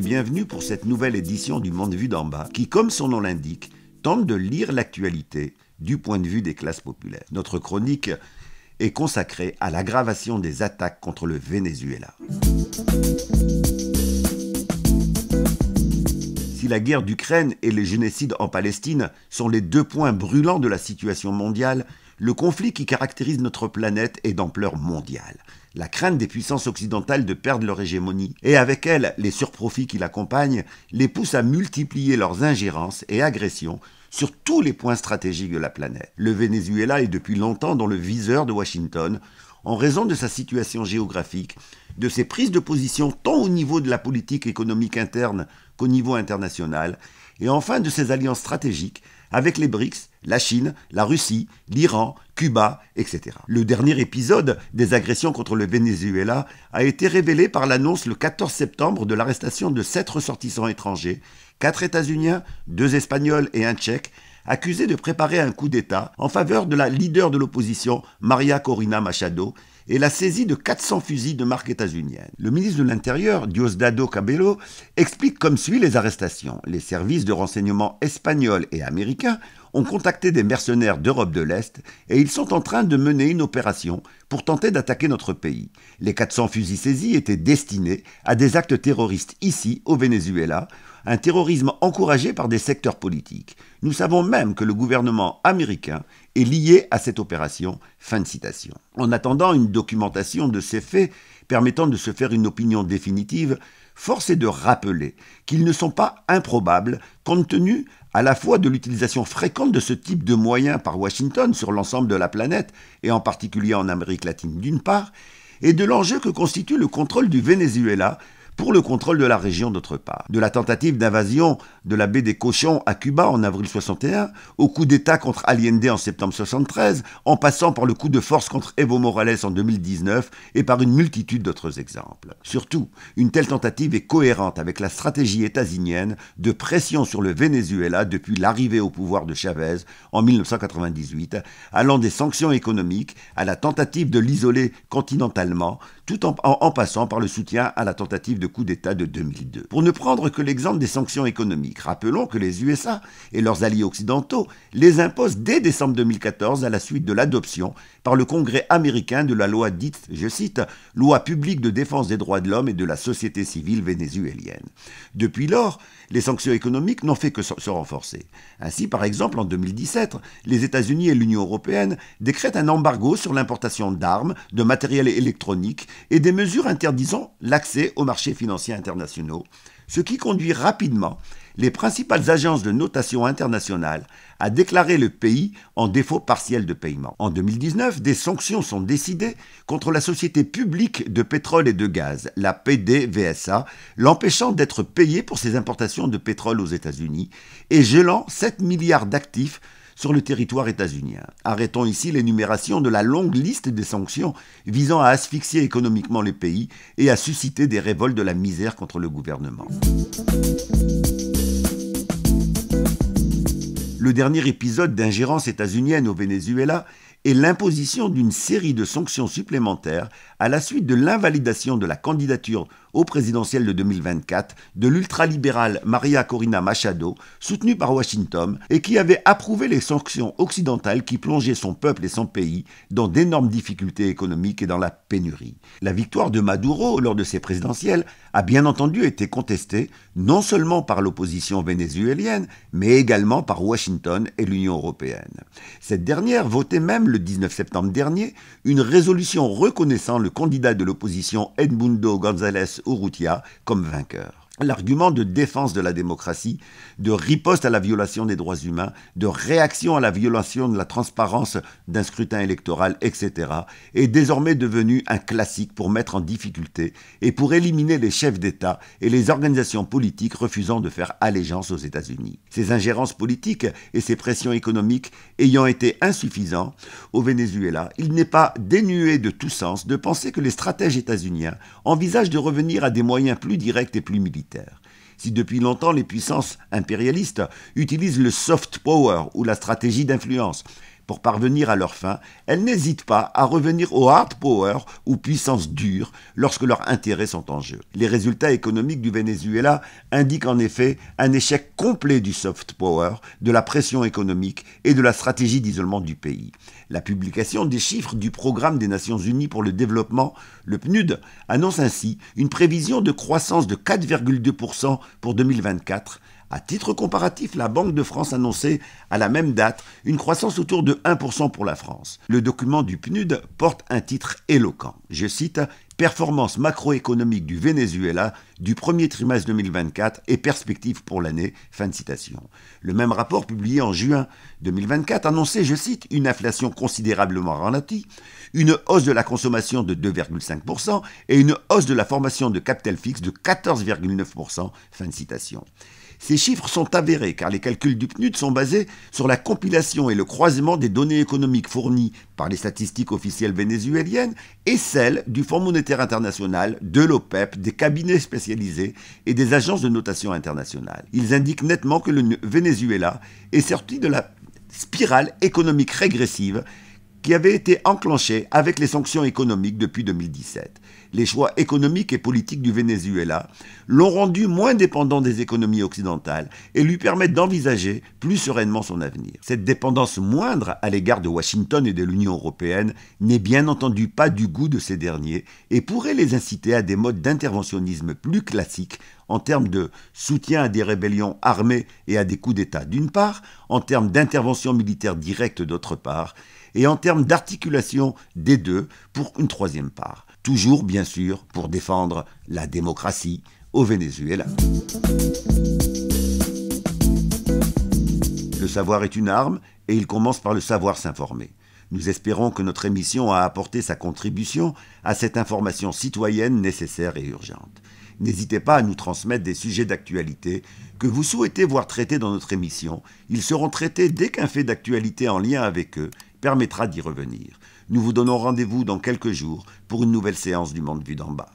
bienvenue pour cette nouvelle édition du Monde Vu d'en bas, qui, comme son nom l'indique, tente de lire l'actualité du point de vue des classes populaires. Notre chronique est consacrée à l'aggravation des attaques contre le Venezuela. Si la guerre d'Ukraine et les génocides en Palestine sont les deux points brûlants de la situation mondiale, le conflit qui caractérise notre planète est d'ampleur mondiale la crainte des puissances occidentales de perdre leur hégémonie, et avec elle les surprofits qui l'accompagnent, les poussent à multiplier leurs ingérences et agressions sur tous les points stratégiques de la planète. Le Venezuela est depuis longtemps dans le viseur de Washington, en raison de sa situation géographique, de ses prises de position tant au niveau de la politique économique interne qu'au niveau international, et enfin de ses alliances stratégiques avec les BRICS, la Chine, la Russie, l'Iran, Cuba, etc. Le dernier épisode des agressions contre le Venezuela a été révélé par l'annonce le 14 septembre de l'arrestation de sept ressortissants étrangers, quatre États-Uniens, deux Espagnols et un Tchèque, accusés de préparer un coup d'État en faveur de la leader de l'opposition, Maria Corina Machado, et la saisie de 400 fusils de marque états-unienne. Le ministre de l'Intérieur, Diosdado Cabello, explique comme suit les arrestations. Les services de renseignement espagnols et américains ont contacté des mercenaires d'Europe de l'Est et ils sont en train de mener une opération pour tenter d'attaquer notre pays. Les 400 fusils saisis étaient destinés à des actes terroristes ici, au Venezuela, un terrorisme encouragé par des secteurs politiques. Nous savons même que le gouvernement américain est lié à cette opération. Fin de citation. En attendant une documentation de ces faits, permettant de se faire une opinion définitive, force est de rappeler qu'ils ne sont pas improbables compte tenu à la fois de l'utilisation fréquente de ce type de moyens par Washington sur l'ensemble de la planète, et en particulier en Amérique latine d'une part, et de l'enjeu que constitue le contrôle du Venezuela pour le contrôle de la région d'autre part. De la tentative d'invasion de la baie des Cochons à Cuba en avril 61, au coup d'État contre Allende en septembre 73, en passant par le coup de force contre Evo Morales en 2019 et par une multitude d'autres exemples. Surtout, une telle tentative est cohérente avec la stratégie étasinienne de pression sur le Venezuela depuis l'arrivée au pouvoir de Chavez en 1998, allant des sanctions économiques à la tentative de l'isoler continentalement tout en, passant par le soutien à la tentative de coup d'État de 2002. Pour ne prendre que l'exemple des sanctions économiques, rappelons que les USA et leurs alliés occidentaux les imposent dès décembre 2014 à la suite de l'adoption par le Congrès américain de la loi dite, je cite, Loi publique de défense des droits de l'homme et de la société civile vénézuélienne. Depuis lors, les sanctions économiques n'ont fait que se renforcer. Ainsi, par exemple, en 2017, les États-Unis et l'Union européenne décrètent un embargo sur l'importation d'armes, de matériel électronique et des mesures interdisant l'accès aux marchés financiers internationaux, ce qui conduit rapidement les principales agences de notation internationale à déclarer le pays en défaut partiel de paiement. En 2019, des sanctions sont décidées contre la société publique de pétrole et de gaz, la PDVSA, l'empêchant d'être payée pour ses importations de pétrole aux États-Unis et gelant 7 milliards d'actifs sur le territoire états-unien. Arrêtons ici l'énumération de la longue liste des sanctions visant à asphyxier économiquement les pays et à susciter des révoltes de la misère contre le gouvernement. Le dernier épisode d'ingérence états-unienne au Venezuela et l'imposition d'une série de sanctions supplémentaires à la suite de l'invalidation de la candidature au présidentiel de 2024 de l'ultralibérale Maria Corina Machado, soutenue par Washington, et qui avait approuvé les sanctions occidentales qui plongeaient son peuple et son pays dans d'énormes difficultés économiques et dans la pénurie. La victoire de Maduro lors de ces présidentielles a bien entendu été contestée non seulement par l'opposition vénézuélienne, mais également par Washington et l'Union européenne. Cette dernière votait même le le 19 septembre dernier, une résolution reconnaissant le candidat de l'opposition Edmundo González Urrutia comme vainqueur. L'argument de défense de la démocratie, de riposte à la violation des droits humains, de réaction à la violation de la transparence d'un scrutin électoral, etc., est désormais devenu un classique pour mettre en difficulté et pour éliminer les chefs d'État et les organisations politiques refusant de faire allégeance aux États-Unis. Ces ingérences politiques et ces pressions économiques ayant été insuffisants au Venezuela, il n'est pas dénué de tout sens de penser que les stratèges états-uniens envisagent de revenir à des moyens plus directs et plus militaires si depuis longtemps les puissances impérialistes utilisent le soft power ou la stratégie d'influence, pour parvenir à leur fin, elles n'hésitent pas à revenir au hard power ou puissance dure lorsque leurs intérêts sont en jeu. Les résultats économiques du Venezuela indiquent en effet un échec complet du soft power, de la pression économique et de la stratégie d'isolement du pays. La publication des chiffres du Programme des Nations Unies pour le développement, le PNUD, annonce ainsi une prévision de croissance de 4,2% pour 2024 à titre comparatif, la Banque de France annonçait à la même date une croissance autour de 1% pour la France. Le document du PNUD porte un titre éloquent. Je cite Performance macroéconomique du Venezuela du premier trimestre 2024 et perspectives pour l'année. Fin de citation. Le même rapport publié en juin 2024 annonçait, je cite, une inflation considérablement ralentie, une hausse de la consommation de 2,5% et une hausse de la formation de capital fixe de 14,9%. Fin de citation. Ces chiffres sont avérés car les calculs du PNUD sont basés sur la compilation et le croisement des données économiques fournies par les statistiques officielles vénézuéliennes et celles du Fonds monétaire international, de l'OPEP, des cabinets spécialisés et des agences de notation internationale. Ils indiquent nettement que le Venezuela est sorti de la spirale économique régressive qui avait été enclenchée avec les sanctions économiques depuis 2017. Les choix économiques et politiques du Venezuela l'ont rendu moins dépendant des économies occidentales et lui permettent d'envisager plus sereinement son avenir. Cette dépendance moindre à l'égard de Washington et de l'Union européenne n'est bien entendu pas du goût de ces derniers et pourrait les inciter à des modes d'interventionnisme plus classiques en termes de soutien à des rébellions armées et à des coups d'État d'une part, en termes d'intervention militaire directe d'autre part, et en termes d'articulation des deux pour une troisième part. Toujours, bien sûr, pour défendre la démocratie au Venezuela. Le savoir est une arme et il commence par le savoir s'informer. Nous espérons que notre émission a apporté sa contribution à cette information citoyenne nécessaire et urgente. N'hésitez pas à nous transmettre des sujets d'actualité que vous souhaitez voir traités dans notre émission. Ils seront traités dès qu'un fait d'actualité en lien avec eux permettra d'y revenir. Nous vous donnons rendez-vous dans quelques jours pour une nouvelle séance du Monde vu d'en bas.